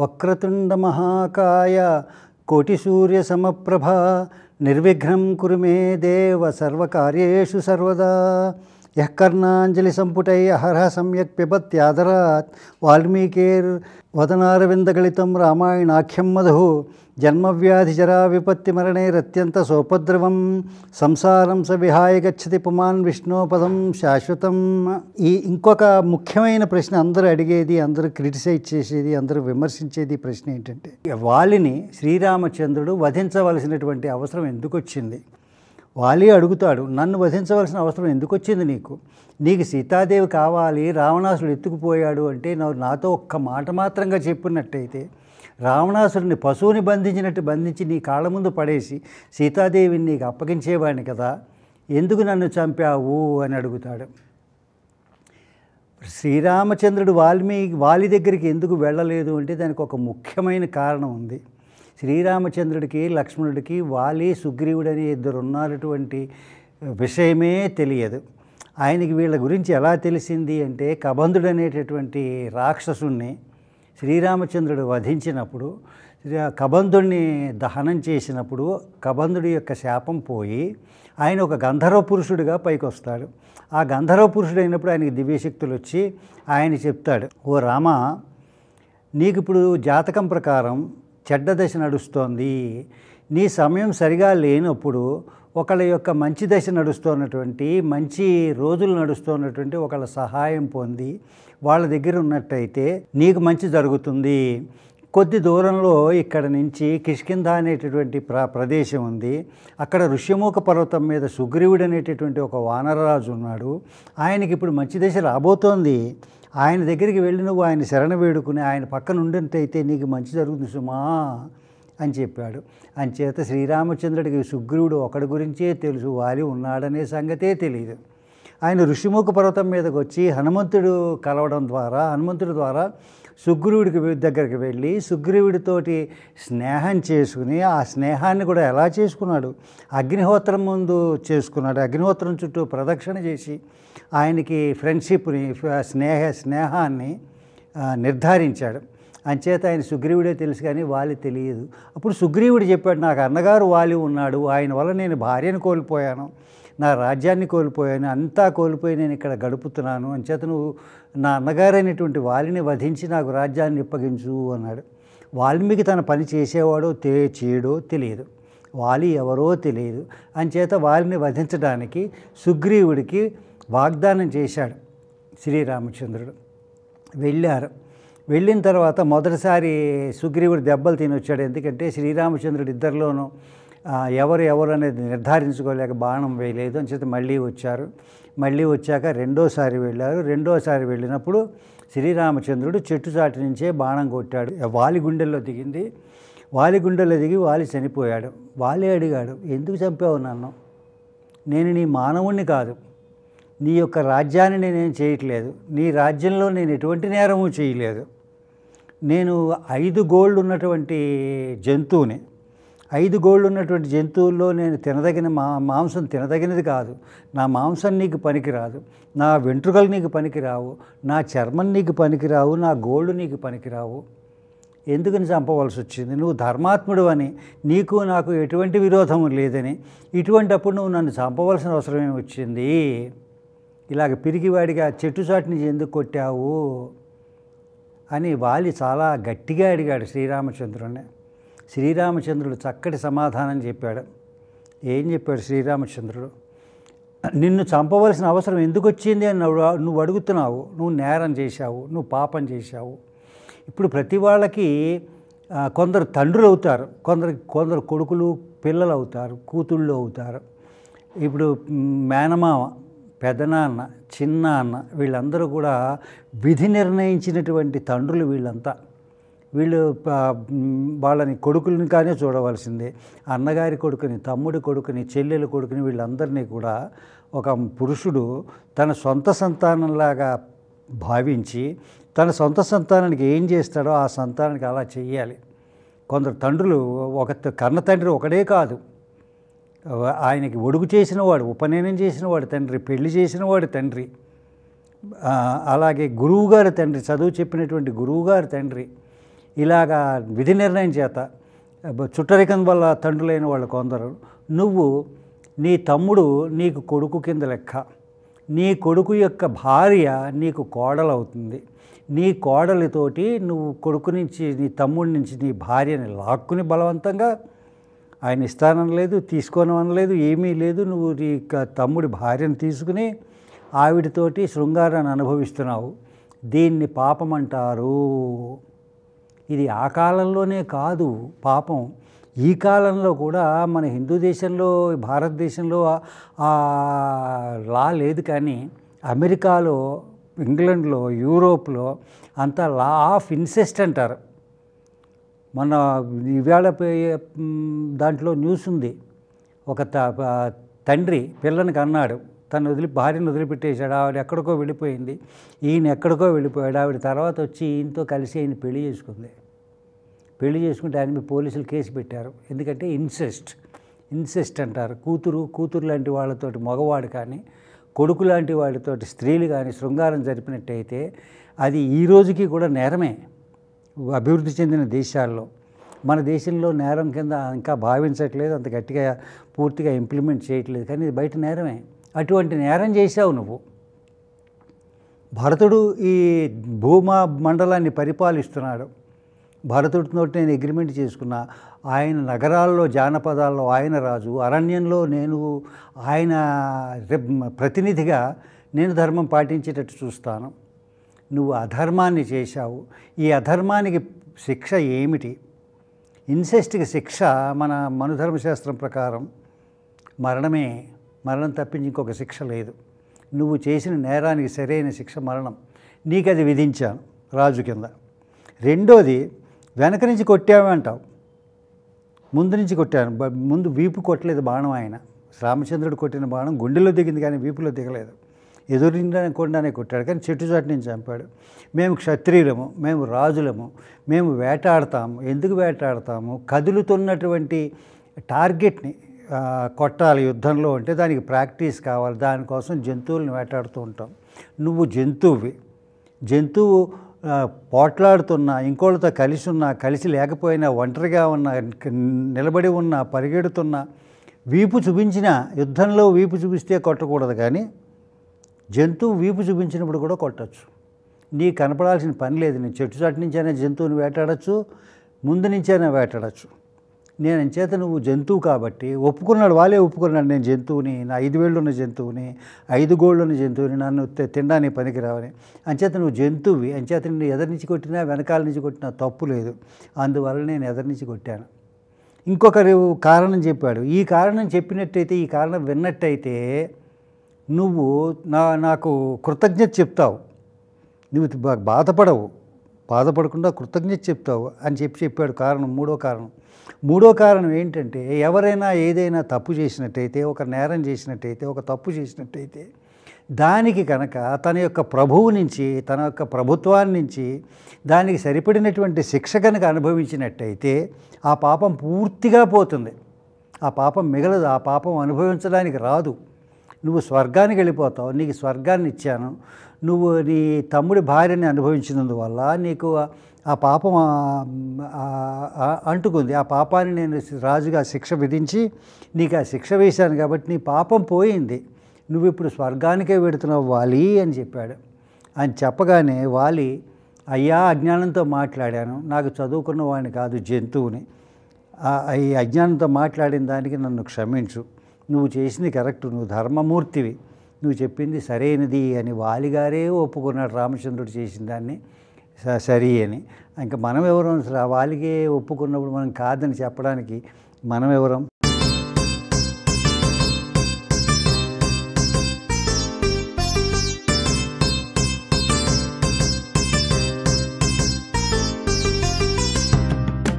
वक्रतुण्डमहाकाय कोटिसूर्यसमप्रभा निर्विघ्नं कुरु मे देव सर्वकार्येषु सर्वदा సంపుటై అహర్హ यः कर्णाञ्जलिसम्पुटै अहरः सम्यक् पिबत्यादरात् वाल्मीकेर्वदनारविन्दगलितं విపత్తి మరణైరత్యంత సోపద్రవం సంసారం స విహాయ గచ్చతి పుమాన్ విష్ణోపదం శాశ్వతం ఈ ఇంకొక ముఖ్యమైన ప్రశ్న అందరూ అడిగేది అందరూ క్రిటిసైజ్ చేసేది అందరూ విమర్శించేది ప్రశ్న ఏంటంటే వాలిని శ్రీరామచంద్రుడు వధించవలసినటువంటి అవసరం ఎందుకు వచ్చింది వాలి అడుగుతాడు నన్ను వధించవలసిన అవసరం ఎందుకు వచ్చింది నీకు నీకు సీతాదేవి కావాలి రావణాసుడు ఎత్తుకుపోయాడు అంటే నాతో ఒక్క మాట మాత్రంగా చెప్పినట్టయితే రావణాసురుని పశువుని బంధించినట్టు బంధించి నీ కాళ్ళ ముందు పడేసి సీతాదేవిని నీకు అప్పగించేవాడిని కదా ఎందుకు నన్ను చంపావు అని అడుగుతాడు శ్రీరామచంద్రుడు వాల్మీకి వాలి దగ్గరికి ఎందుకు వెళ్ళలేదు అంటే దానికి ఒక ముఖ్యమైన కారణం ఉంది శ్రీరామచంద్రుడికి లక్ష్మణుడికి వాలి సుగ్రీవుడు అనే ఇద్దరు ఉన్నటువంటి విషయమే తెలియదు ఆయనకి వీళ్ళ గురించి ఎలా తెలిసింది అంటే కబంధుడు అనేటటువంటి రాక్షసుణ్ణి శ్రీరామచంద్రుడు వధించినప్పుడు కబంధుడిని దహనం చేసినప్పుడు కబంధుడి యొక్క శాపం పోయి ఆయన ఒక గంధర్వ పురుషుడిగా పైకి వస్తాడు ఆ గంధర్వ పురుషుడు అయినప్పుడు ఆయనకి దివ్యశక్తులు వచ్చి ఆయన చెప్తాడు ఓ రామ నీకు ఇప్పుడు జాతకం ప్రకారం చెడ్డ దశ నడుస్తోంది నీ సమయం సరిగా లేనప్పుడు ఒకళ్ళ యొక్క మంచి దశ నడుస్తున్నటువంటి మంచి రోజులు నడుస్తున్నటువంటి ఒకళ్ళ సహాయం పొంది వాళ్ళ దగ్గర ఉన్నట్టయితే నీకు మంచి జరుగుతుంది కొద్ది దూరంలో ఇక్కడ నుంచి కిష్కింద అనేటటువంటి ప్ర ప్రదేశం ఉంది అక్కడ ఋష్యముఖ పర్వతం మీద సుగ్రీవుడు అనేటటువంటి ఒక వానరరాజు ఉన్నాడు ఆయనకి ఇప్పుడు మంచి దశ రాబోతోంది ఆయన దగ్గరికి వెళ్ళి నువ్వు ఆయన శరణ వేడుకుని ఆయన పక్కన ఉండినట్టయితే నీకు మంచి జరుగుతుంది సుమా అని చెప్పాడు అంచేత శ్రీరామచంద్రుడికి సుగ్రీవుడు ఒకడి గురించే తెలుసు వారి ఉన్నాడనే సంగతే తెలియదు ఆయన ఋషిముఖ పర్వతం మీదకి వచ్చి హనుమంతుడు కలవడం ద్వారా హనుమంతుడి ద్వారా సుగ్రీవుడికి దగ్గరికి వెళ్ళి సుగ్రీవుడితోటి స్నేహం చేసుకుని ఆ స్నేహాన్ని కూడా ఎలా చేసుకున్నాడు అగ్నిహోత్రం ముందు చేసుకున్నాడు అగ్నిహోత్రం చుట్టూ ప్రదక్షిణ చేసి ఆయనకి ఫ్రెండ్షిప్ని స్నేహ స్నేహాన్ని నిర్ధారించాడు అంచేత ఆయన సుగ్రీవుడే తెలుసు కానీ వాలి తెలియదు అప్పుడు సుగ్రీవుడు చెప్పాడు నాకు అన్నగారు వాలి ఉన్నాడు ఆయన వల్ల నేను భార్యను కోల్పోయాను నా రాజ్యాన్ని కోల్పోయాను అంతా కోల్పోయి నేను ఇక్కడ గడుపుతున్నాను అంచేత నువ్వు నా అన్నగారైనటువంటి వాలిని వధించి నాకు రాజ్యాన్ని ఇప్పగించు అన్నాడు వాల్మీకి తన పని చేసేవాడో తే చేయడో తెలియదు వాలి ఎవరో తెలియదు అంచేత వాలిని వధించడానికి సుగ్రీవుడికి వాగ్దానం చేశాడు శ్రీరామచంద్రుడు వెళ్ళారు వెళ్ళిన తర్వాత మొదటిసారి సుగ్రీవుడు దెబ్బలు తిని వచ్చాడు ఎందుకంటే శ్రీరామచంద్రుడు ఇద్దరిలోనూ ఎవరు ఎవరు అనేది నిర్ధారించుకోలేక బాణం వేయలేదు అని చెప్పి మళ్ళీ వచ్చారు మళ్ళీ వచ్చాక రెండోసారి వెళ్ళారు రెండోసారి వెళ్ళినప్పుడు శ్రీరామచంద్రుడు చెట్టు చాటి నుంచే బాణం కొట్టాడు వాలి గుండెల్లో దిగింది వాలి గుండెల్లో దిగి వాలి చనిపోయాడు వాలి అడిగాడు ఎందుకు చంపావు నన్ను నేను నీ మానవుణ్ణి కాదు నీ యొక్క రాజ్యాన్ని నేనేం చేయట్లేదు నీ రాజ్యంలో నేను ఎటువంటి నేరము చేయలేదు నేను ఐదు గోల్డ్ ఉన్నటువంటి జంతువుని ఐదు గోల్డ్ ఉన్నటువంటి జంతువుల్లో నేను తినదగిన మా మాంసం తినదగినది కాదు నా మాంసం నీకు పనికిరాదు నా వెంట్రుకలు నీకు పనికిరావు నా చర్మం నీకు పనికిరావు నా గోల్డ్ నీకు పనికిరావు ఎందుకని చంపవలసి వచ్చింది నువ్వు ధర్మాత్ముడు అని నీకు నాకు ఎటువంటి విరోధం లేదని ఇటువంటప్పుడు నువ్వు నన్ను చంపవలసిన అవసరమే వచ్చింది ఇలాగ పిరిగివాడిగా చెట్టు చాటుని ఎందుకు కొట్టావు అని వాలి చాలా గట్టిగా అడిగాడు శ్రీరామచంద్రుడిని శ్రీరామచంద్రుడు చక్కటి సమాధానం చెప్పాడు ఏం చెప్పాడు శ్రీరామచంద్రుడు నిన్ను చంపవలసిన అవసరం ఎందుకు వచ్చింది అని నువ్వు అడుగుతున్నావు నువ్వు నేరం చేశావు నువ్వు పాపం చేశావు ఇప్పుడు ప్రతి వాళ్ళకి కొందరు తండ్రులు అవుతారు కొందరు కొందరు కొడుకులు పిల్లలు అవుతారు కూతుళ్ళు అవుతారు ఇప్పుడు మేనమామ పెదనాన్న చిన్నాన్న వీళ్ళందరూ కూడా విధి నిర్ణయించినటువంటి తండ్రులు వీళ్ళంతా వీళ్ళు వాళ్ళని కొడుకులను కానీ చూడవలసిందే అన్నగారి కొడుకుని తమ్ముడి కొడుకుని చెల్లెలు కొడుకుని వీళ్ళందరినీ కూడా ఒక పురుషుడు తన సొంత సంతానంలాగా భావించి తన సొంత సంతానానికి ఏం చేస్తాడో ఆ సంతానానికి అలా చేయాలి కొందరు తండ్రులు ఒక కన్న తండ్రి ఒకడే కాదు ఆయనకి ఒడుగు చేసినవాడు ఉపనయనం చేసినవాడు తండ్రి పెళ్లి చేసినవాడు తండ్రి అలాగే గురువుగారి తండ్రి చదువు చెప్పినటువంటి గురువుగారి తండ్రి ఇలాగా విధి నిర్ణయం చేత చుట్టరికం వల్ల తండ్రులైన వాళ్ళు కొందరు నువ్వు నీ తమ్ముడు నీకు కొడుకు కింద లెక్క నీ కొడుకు యొక్క భార్య నీకు కోడలవుతుంది నీ కోడలితోటి నువ్వు కొడుకు నుంచి నీ తమ్ముడి నుంచి నీ భార్యని లాక్కుని బలవంతంగా ఆయన ఇస్తాననలేదు అనలేదు ఏమీ లేదు నువ్వు నీ తమ్ముడి భార్యను తీసుకుని ఆవిడతోటి శృంగారాన్ని అనుభవిస్తున్నావు దీన్ని పాపం అంటారు ఇది ఆ కాలంలోనే కాదు పాపం ఈ కాలంలో కూడా మన హిందూ దేశంలో భారతదేశంలో లా లేదు కానీ అమెరికాలో ఇంగ్లండ్లో యూరోప్లో అంతా లా ఆఫ్ ఇన్సెస్ట్ అంటారు మన ఈవేళ దాంట్లో న్యూస్ ఉంది ఒక తండ్రి పిల్లని కన్నాడు తను వదిలి భార్యను వదిలిపెట్టేశాడు ఆవిడ ఎక్కడికో వెళ్ళిపోయింది ఈయన ఎక్కడికో వెళ్ళిపోయాడు ఆవిడ తర్వాత వచ్చి ఈయనతో కలిసి ఈయన పెళ్లి చేసుకుంది పెళ్లి చేసుకుంటే ఆయన పోలీసులు కేసు పెట్టారు ఎందుకంటే ఇన్సెస్ట్ ఇన్సెస్ట్ అంటారు కూతురు కూతురు లాంటి వాళ్ళతోటి మగవాడు కానీ కొడుకు లాంటి వాళ్ళతోటి స్త్రీలు కానీ శృంగారం జరిపినట్టయితే అది ఈ రోజుకి కూడా నేరమే అభివృద్ధి చెందిన దేశాల్లో మన దేశంలో నేరం కింద ఇంకా భావించట్లేదు అంత గట్టిగా పూర్తిగా ఇంప్లిమెంట్ చేయట్లేదు కానీ ఇది బయట నేరమే అటువంటి నేరం చేశావు నువ్వు భరతుడు ఈ భూమా మండలాన్ని పరిపాలిస్తున్నాడు భరతుడితో నేను అగ్రిమెంట్ చేసుకున్నా ఆయన నగరాల్లో జానపదాల్లో ఆయన రాజు అరణ్యంలో నేను ఆయన ప్రతినిధిగా నేను ధర్మం పాటించేటట్టు చూస్తాను నువ్వు అధర్మాన్ని చేశావు ఈ అధర్మానికి శిక్ష ఏమిటి ఇన్సెస్ట్కి శిక్ష మన మనుధర్మశాస్త్రం ప్రకారం మరణమే మరణం తప్పించి ఇంకొక శిక్ష లేదు నువ్వు చేసిన నేరానికి సరైన శిక్ష మరణం నీకు అది విధించాను రాజు కింద రెండోది వెనక నుంచి కొట్టావంటావు ముందు నుంచి కొట్టాను ముందు వీపు కొట్టలేదు బాణం ఆయన రామచంద్రుడు కొట్టిన బాణం గుండెలో దిగింది కానీ వీపులో దిగలేదు ఎదురిండని కొండనే కొట్టాడు కానీ చెట్టు చాటు నుంచి చంపాడు మేము క్షత్రియులము మేము రాజులము మేము వేటాడతాము ఎందుకు వేటాడతాము కదులుతున్నటువంటి టార్గెట్ని కొట్టాలి యుద్ధంలో అంటే దానికి ప్రాక్టీస్ కావాలి దానికోసం జంతువులను వేటాడుతూ ఉంటాం నువ్వు జంతువువి జంతువు పోట్లాడుతున్నా ఇంకోళ్ళతో కలిసి ఉన్నా కలిసి లేకపోయినా ఒంటరిగా ఉన్నా నిలబడి ఉన్నా పరిగెడుతున్నా వీపు చూపించినా యుద్ధంలో వీపు చూపిస్తే కొట్టకూడదు కానీ జంతువు వీపు చూపించినప్పుడు కూడా కొట్టచ్చు నీ కనపడాల్సిన పని లేదు నేను చెట్టు చాటు అయినా జంతువుని వేటాడచ్చు ముందు నుంచైనా వేటాడచ్చు నేను చేత నువ్వు జంతువు కాబట్టి ఒప్పుకున్నాడు వాళ్ళే ఒప్పుకున్నాడు నేను జంతువుని నా ఐదు వేళ్ళు ఉన్న జంతువుని ఐదు గోళ్ళు ఉన్న జంతువుని నన్ను తినడానికి పనికిరావని అంచేత నువ్వు జంతువు అంచేత నేను ఎదరి నుంచి కొట్టినా వెనకాల నుంచి కొట్టినా తప్పు లేదు అందువల్ల నేను ఎదరి నుంచి కొట్టాను ఇంకొకరు కారణం చెప్పాడు ఈ కారణం చెప్పినట్టయితే ఈ కారణం విన్నట్టయితే నువ్వు నా నాకు కృతజ్ఞత చెప్తావు నువ్వు బాధపడవు బాధపడకుండా కృతజ్ఞత చెప్తావు అని చెప్పి చెప్పాడు కారణం మూడో కారణం మూడో కారణం ఏంటంటే ఎవరైనా ఏదైనా తప్పు చేసినట్టయితే ఒక నేరం చేసినట్టయితే ఒక తప్పు చేసినట్టయితే దానికి కనుక తన యొక్క ప్రభువు నుంచి తన యొక్క ప్రభుత్వాన్ని నుంచి దానికి సరిపడినటువంటి శిక్ష కనుక అనుభవించినట్టయితే ఆ పాపం పూర్తిగా పోతుంది ఆ పాపం మిగలదు ఆ పాపం అనుభవించడానికి రాదు నువ్వు స్వర్గానికి వెళ్ళిపోతావు నీకు స్వర్గాన్ని ఇచ్చాను నువ్వు నీ తమ్ముడి భార్యని అనుభవించినందువల్ల నీకు ఆ పాపం అంటుకుంది ఆ పాపాన్ని నేను రాజుగా శిక్ష విధించి నీకు ఆ శిక్ష వేశాను కాబట్టి నీ పాపం పోయింది నువ్వు ఇప్పుడు స్వర్గానికే వెడుతున్నావు వాలి అని చెప్పాడు అని చెప్పగానే వాలి అయ్యా అజ్ఞానంతో మాట్లాడాను నాకు చదువుకున్న వాడిని కాదు జంతువుని ఈ అజ్ఞానంతో మాట్లాడిన దానికి నన్ను క్షమించు నువ్వు చేసింది కరెక్ట్ నువ్వు ధర్మమూర్తివి నువ్వు చెప్పింది సరైనది అని వాలిగారే ఒప్పుకున్నాడు రామచంద్రుడు చేసిన దాన్ని సరి అని ఇంకా మనం ఎవరం అసలు ఆ వాలిగే ఒప్పుకున్నప్పుడు మనం కాదని చెప్పడానికి మనం ఎవరం